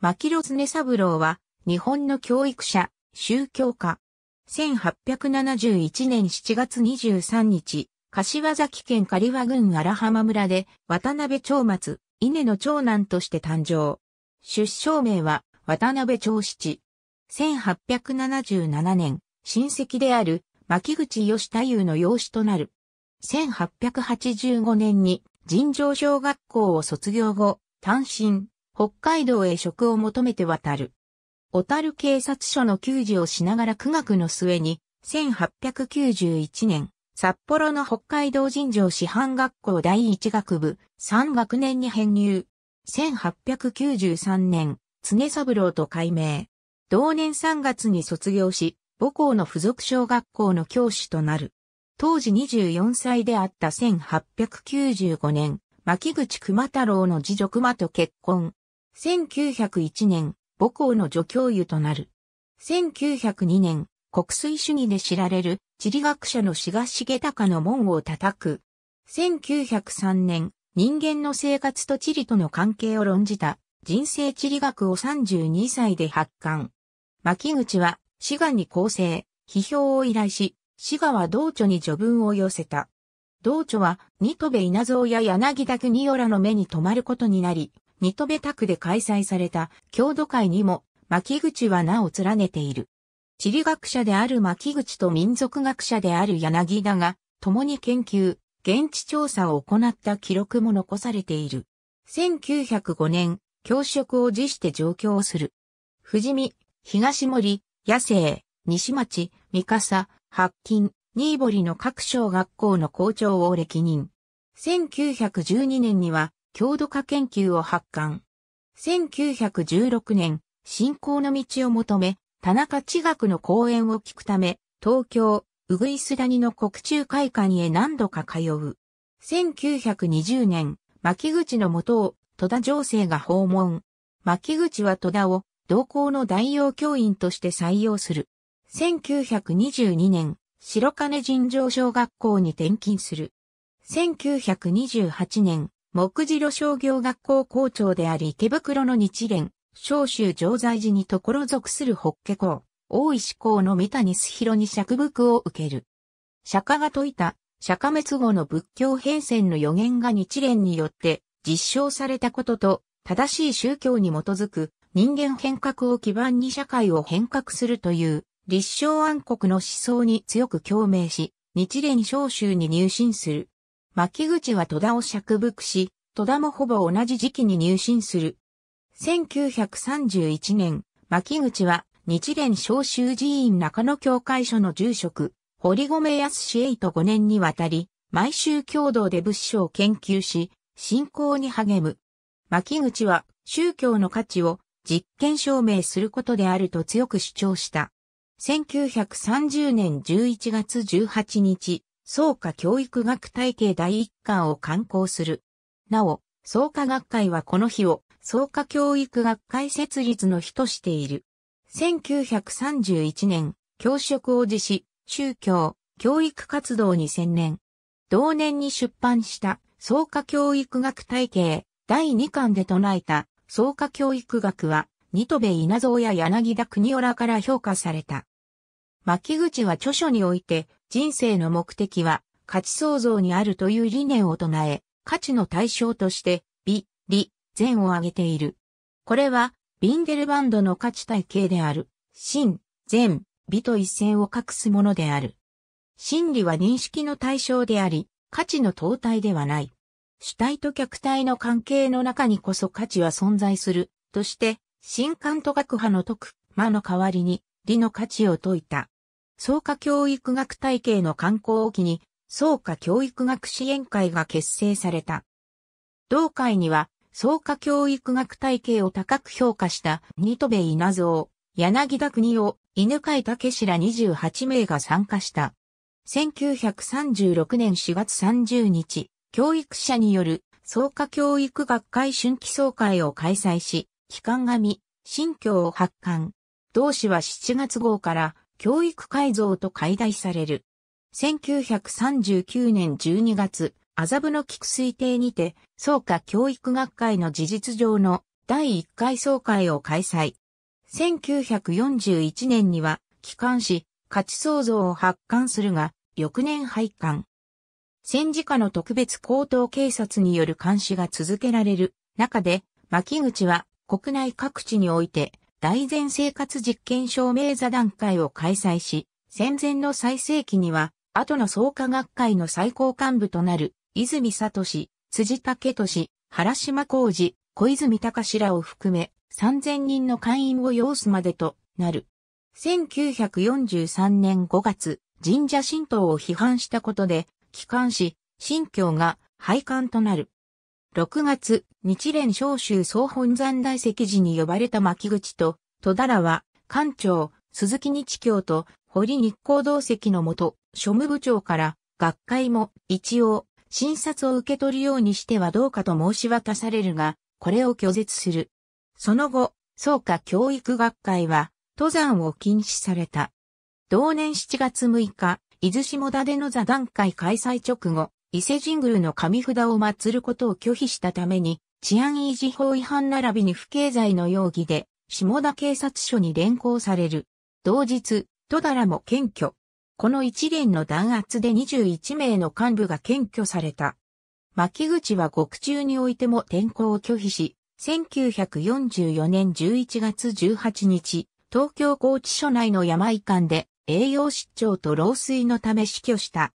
牧野常三郎は、日本の教育者、宗教家。1871年7月23日、柏崎県刈羽郡荒浜村で、渡辺長松、稲の長男として誕生。出生名は、渡辺長七。1877年、親戚である、牧口義太夫の養子となる。1885年に、尋常小学校を卒業後、単身、北海道へ職を求めて渡る。小樽警察署の給仕をしながら苦学の末に、1891年、札幌の北海道尋常師範学校第一学部3学年に編入。1893年、常三郎と改名。同年3月に卒業し、母校の付属小学校の教師となる。当時24歳であった1895年、牧口熊太郎の次女熊と結婚。1901年、母校の助教諭となる。1902年、国粋主義で知られる地理学者の志賀重隆の門を叩く。1903年、人間の生活と地理との関係を論じた人生地理学を32歳で発刊。牧口は志賀に構成、批評を依頼し、志賀は道著に序文を寄せた。道著は、ニトベ稲造や柳田国オらの目に留まることになり、ニトベタクで開催された郷土会にも牧口は名を連ねている。地理学者である牧口と民族学者である柳田が、共に研究、現地調査を行った記録も残されている。1905年、教職を辞して上京する。富士見、東森、野生、西町、三笠、白金、新堀の各小学校の校長を歴任。1912年には、郷土化研究を発刊。1916年、信仰の道を求め、田中地学の講演を聞くため、東京、うぐいす谷の国中会館へ何度か通う。1920年、牧口のとを戸田情勢が訪問。牧口は戸田を同校の代用教員として採用する。1922年、白金尋常小学校に転勤する。1928年、木次商業学校校長であり池袋の日蓮、召州常在寺にところ属する法華校、大石校の三谷須弘に釈伏を受ける。釈迦が説いた、釈迦滅後の仏教変遷の予言が日蓮によって実証されたことと、正しい宗教に基づく人間変革を基盤に社会を変革するという立正暗黒の思想に強く共鳴し、日蓮召州に入信する。牧口は戸田を釈伏し、戸田もほぼ同じ時期に入信する。1931年、牧口は日蓮召集寺院中野教会所の住職、堀米康氏へと5年にわたり、毎週共同で仏書を研究し、信仰に励む。牧口は宗教の価値を実験証明することであると強く主張した。1930年11月18日、創価教育学体系第1巻を刊行する。なお、創価学会はこの日を創価教育学会設立の日としている。1931年、教職を辞し、宗教、教育活動に専念。同年に出版した創価教育学体系第2巻で唱えた創価教育学は、ニトベ稲造や柳田国オらから評価された。巻口は著書において、人生の目的は価値創造にあるという理念を唱え、価値の対象として美、理、善を挙げている。これは、ビンデルバンドの価値体系である、真、善、美と一線を画すものである。真理は認識の対象であり、価値の等体ではない。主体と客体の関係の中にこそ価値は存在する、として、新感と学派の徳、魔の代わりに、理の価値を説いた。創価教育学体系の観光を機に、創価教育学支援会が結成された。同会には、創価教育学体系を高く評価した新戸部稲造、柳田国を犬飼武氏ら28名が参加した。1936年4月30日、教育者による創価教育学会春季総会を開催し、期間紙、新教を発刊。同誌は7月号から教育改造と解題される。1939年12月、麻布の菊水亭にて、創価教育学会の事実上の第1回総会を開催。1941年には、帰還し、価値創造を発刊するが、翌年廃刊。戦時下の特別高等警察による監視が続けられる中で、牧口は国内各地において大前生活実験証明座談会を開催し、戦前の最盛期には、後の創価学会の最高幹部となる、泉氏、辻武俊、原島浩二、小泉隆らを含め、3000人の会員を要すまでとなる。1943年5月、神社神道を批判したことで、帰還し、新教が廃刊となる。6月、日蓮召集総本山大石寺に呼ばれた牧口と、戸田らは、館長、鈴木日教と、堀日光同席のもと、庶務部長から、学会も、一応、診察を受け取るようにしてはどうかと申し渡されるが、これを拒絶する。その後、創価教育学会は、登山を禁止された。同年7月6日、伊豆下田での座談会開催直後、伊勢神宮の神札を祀ることを拒否したために、治安維持法違反並びに不敬罪の容疑で、下田警察署に連行される。同日、戸田らも検挙。この一連の弾圧で21名の幹部が検挙された。牧口は獄中においても転校を拒否し、1944年11月18日、東京高知署内の山井館で栄養失調と老衰のため死去した。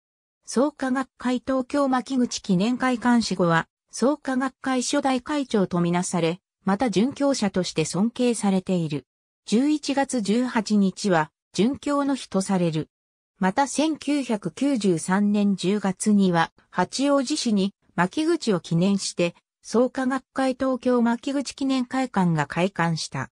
創価学会東京牧口記念会館士後は、創価学会初代会長とみなされ、また殉教者として尊敬されている。11月18日は、殉教の日とされる。また1993年10月には、八王子市に牧口を記念して、創価学会東京牧口記念会館が開館した。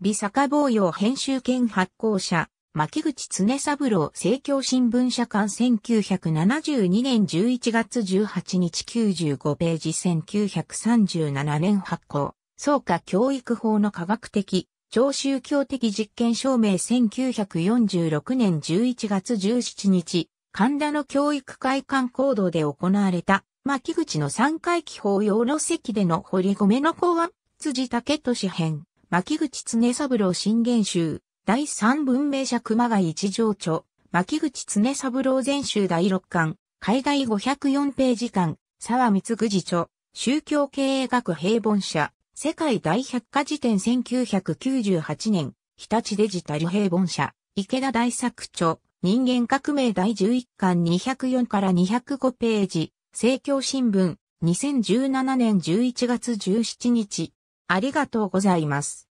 美坂坊用編集兼発行者、牧口常三郎政教新聞社刊1972年11月18日95ページ1937年発行。創価教育法の科学的、超宗教的実験証明1946年11月17日、神田の教育会館行動で行われた、牧口の三回忌法用の席での堀米の公案、辻武俊編、牧口常三郎新元集。第三文明者熊谷一条著、牧口常三郎全集第六巻、海外504ページ巻、沢光愚次著、宗教経営学平凡社、世界大百科事典1998年、日立デジタル平凡社、池田大作著、人間革命第11巻204から205ページ、政教新聞、2017年11月17日。ありがとうございます。